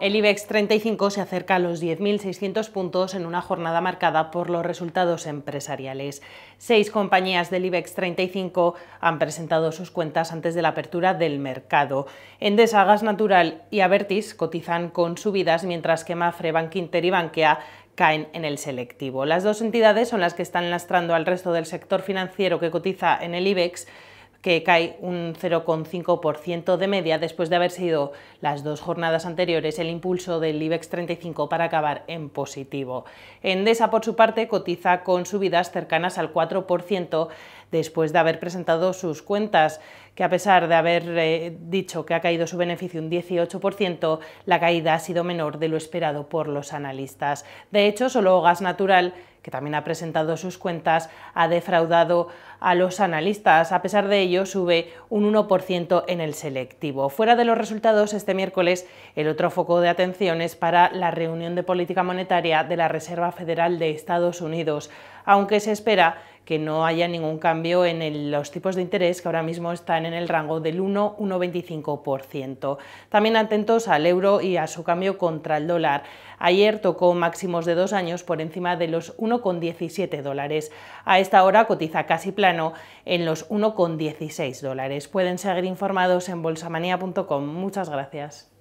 El IBEX 35 se acerca a los 10.600 puntos en una jornada marcada por los resultados empresariales. Seis compañías del IBEX 35 han presentado sus cuentas antes de la apertura del mercado. Endesa, Gas Natural y Avertis cotizan con subidas, mientras que Mafre, Bankinter y Bankia caen en el selectivo. Las dos entidades son las que están lastrando al resto del sector financiero que cotiza en el IBEX que cae un 0,5% de media después de haber sido las dos jornadas anteriores el impulso del IBEX 35 para acabar en positivo. Endesa, por su parte, cotiza con subidas cercanas al 4% después de haber presentado sus cuentas, que a pesar de haber eh, dicho que ha caído su beneficio un 18%, la caída ha sido menor de lo esperado por los analistas. De hecho, solo gas natural que también ha presentado sus cuentas, ha defraudado a los analistas. A pesar de ello, sube un 1% en el selectivo. Fuera de los resultados, este miércoles el otro foco de atención es para la reunión de política monetaria de la Reserva Federal de Estados Unidos, aunque se espera que no haya ningún cambio en los tipos de interés que ahora mismo están en el rango del 1-1,25%. También atentos al euro y a su cambio contra el dólar. Ayer tocó máximos de dos años por encima de los 1,17 dólares. A esta hora cotiza casi plano en los 1,16 dólares. Pueden seguir informados en bolsamanía.com. Muchas gracias.